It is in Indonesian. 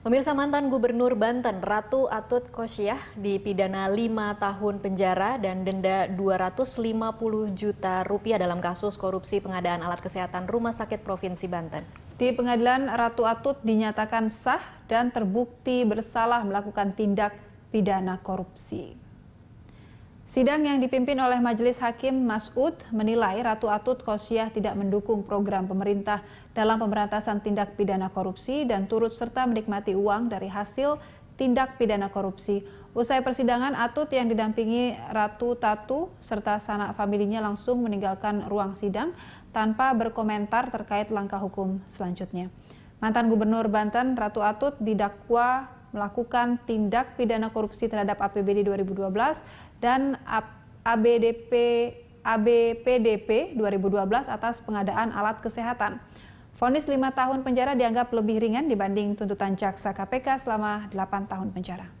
Pemirsa mantan Gubernur Banten Ratu Atut Kosyah dipidana 5 tahun penjara dan denda 250 juta rupiah dalam kasus korupsi pengadaan alat kesehatan Rumah Sakit Provinsi Banten. Di pengadilan Ratu Atut dinyatakan sah dan terbukti bersalah melakukan tindak pidana korupsi. Sidang yang dipimpin oleh Majelis Hakim Mas'ud menilai Ratu Atut Kosyah tidak mendukung program pemerintah dalam pemberantasan tindak pidana korupsi dan turut serta menikmati uang dari hasil tindak pidana korupsi. Usai persidangan, Atut yang didampingi Ratu Tatu serta sanak familinya langsung meninggalkan ruang sidang tanpa berkomentar terkait langkah hukum selanjutnya. Mantan Gubernur Banten Ratu Atut didakwa melakukan tindak pidana korupsi terhadap APBD 2012 dan ABDP ABPDP 2012 atas pengadaan alat kesehatan. Fonis 5 tahun penjara dianggap lebih ringan dibanding tuntutan jaksa KPK selama 8 tahun penjara.